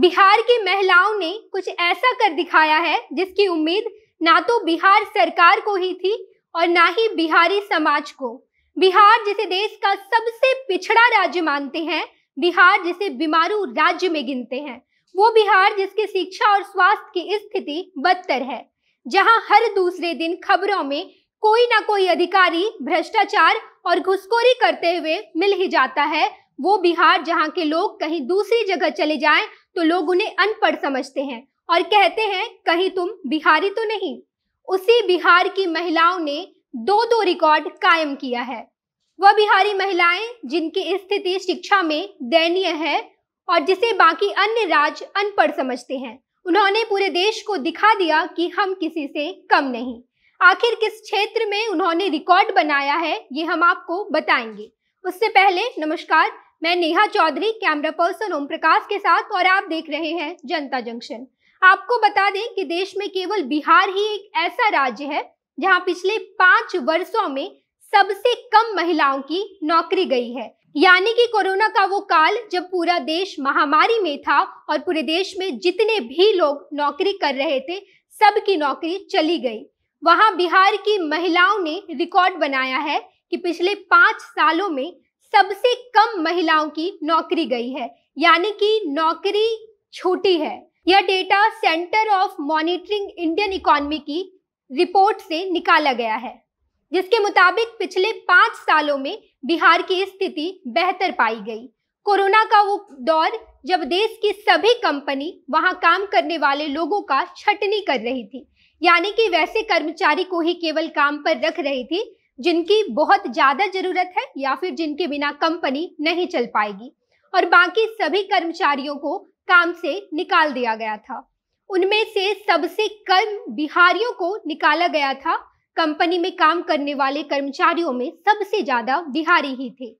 बिहार की महिलाओं ने कुछ ऐसा कर दिखाया है जिसकी उम्मीद ना तो बिहार सरकार को ही थी और ना ही बिहारी समाज को बिहार जिसे देश का सबसे पिछड़ा राज्य मानते हैं बिहार जिसे बीमारू राज्य में गिनते हैं वो बिहार जिसकी शिक्षा और स्वास्थ्य की स्थिति बदतर है जहां हर दूसरे दिन खबरों में कोई ना कोई अधिकारी भ्रष्टाचार और घुसखोरी करते हुए मिल ही जाता है वो बिहार जहाँ के लोग कहीं दूसरी जगह चले जाएं तो लोग उन्हें अनपढ़ समझते हैं और कहते हैं कहीं तुम बिहारी तो नहीं उसी बिहार की महिलाओं ने दो दो रिकॉर्ड कायम किया है वह बिहारी महिलाएं जिनकी स्थिति शिक्षा में दयनीय है और जिसे बाकी अन्य राज्य अनपढ़ समझते हैं उन्होंने पूरे देश को दिखा दिया कि हम किसी से कम नहीं आखिर किस क्षेत्र में उन्होंने रिकॉर्ड बनाया है ये हम आपको बताएंगे उससे पहले नमस्कार मैं नेहा चौधरी कैमरा पर्सन ओम प्रकाश के साथ और आप देख रहे हैं जनता जंक्शन आपको बता दें कि देश में केवल बिहार ही एक ऐसा राज्य है जहां पिछले पांच वर्षों में सबसे कम महिलाओं की नौकरी गई है यानी कि कोरोना का वो काल जब पूरा देश महामारी में था और पूरे देश में जितने भी लोग नौकरी कर रहे थे सबकी नौकरी चली गई वहां बिहार की महिलाओं ने रिकॉर्ड बनाया है कि पिछले पांच सालों में सबसे कम महिलाओं की नौकरी गई है यानी कि नौकरी छोटी है यह data centre of monitoring Indian economy की रिपोर्ट से निकाला गया है जिसके मुताबिक पिछले पांच सालों में बिहार की स्थिति बेहतर पाई गई कोरोना का वो दौर जब देश की सभी कंपनी वहां काम करने वाले लोगों का छटनी कर रही थी यानी कि वैसे कर्मचारी को ही केवल काम पर रख रही थी जिनकी बहुत ज़्यादा ज़रूरत है या फिर जिनके बिना कंपनी नहीं चल पाएगी और बाकी सभी कर्मचारियों को काम से निकाल दिया गया था उनमें से सबसे कम बिहारियों को निकाला गया था कंपनी में काम करने वाले कर्मचारियों में सबसे ज़्यादा बिहारी ही थे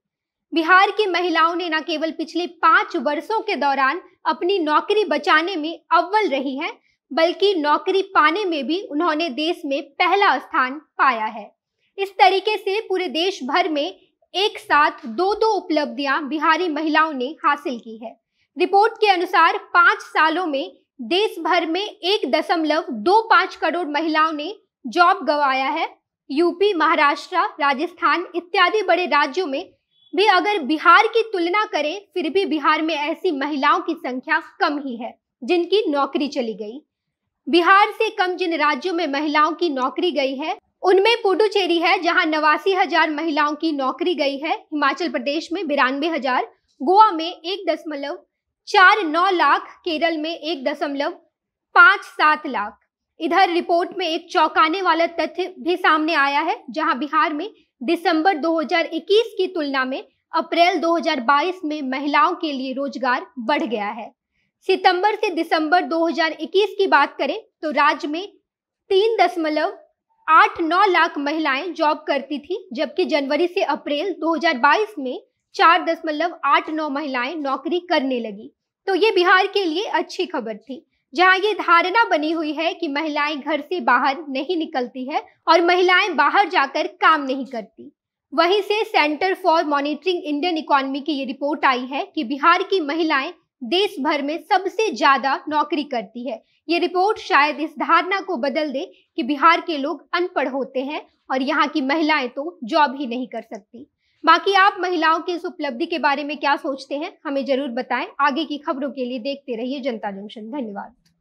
बिहार की महिलाओं ने न केवल पिछले पांच वर्षों के दौरान अपनी नौकरी बचाने में अव्वल रही है बल्कि नौकरी पाने में भी उन्होंने देश में पहला स्थान पाया है इस तरीके से पूरे देश भर में एक साथ दो दो उपलब्धियां बिहारी महिलाओं ने हासिल की है रिपोर्ट के अनुसार पांच सालों में देश भर में एक दशमलव दो पांच करोड़ महिलाओं ने जॉब गवाया है यूपी महाराष्ट्र राजस्थान इत्यादि बड़े राज्यों में भी अगर बिहार की तुलना करें फिर भी बिहार में ऐसी महिलाओं की संख्या कम ही है जिनकी नौकरी चली गई बिहार से कम जिन राज्यों में महिलाओं की नौकरी गई है उनमें पुडुचेरी है जहां नवासी हजार महिलाओं की नौकरी गई है हिमाचल प्रदेश में बिरानवे हजार गोवा में एक दशमलव चार नौ लाख केरल में एक दशमलव पाँच सात लाख इधर रिपोर्ट में एक चौंकाने वाला तथ्य भी सामने आया है जहां बिहार में दिसंबर 2021 की तुलना में अप्रैल 2022 में महिलाओं के लिए रोजगार बढ़ गया है सितंबर से दिसंबर 2021 की बात करें तो राज्य में तीन दशमलव आठ नौ लाख महिलाएं जॉब करती थी जबकि जनवरी से अप्रैल 2022 में चार दशमलव आठ नौ महिलाएं नौकरी करने लगी तो ये बिहार के लिए अच्छी खबर थी जहां ये धारणा बनी हुई है कि महिलाएं घर से बाहर नहीं निकलती है और महिलाएं बाहर जाकर काम नहीं करती वहीं से centre for monitoring Indian economy की ये रिपोर्ट आई है कि बिहार की महिलाएं देश भर में सबसे ज्यादा नौकरी करती है ये रिपोर्ट शायद इस धारणा को बदल दे कि बिहार के लोग अनपढ़ होते हैं और यहाँ की महिलाएं तो जॉब ही नहीं कर सकती बाकी आप महिलाओं की इस उपलब्धि के बारे में क्या सोचते हैं हमें जरूर बताएं आगे की खबरों के लिए देखते रहिए जनता जंक्शन धन्यवाद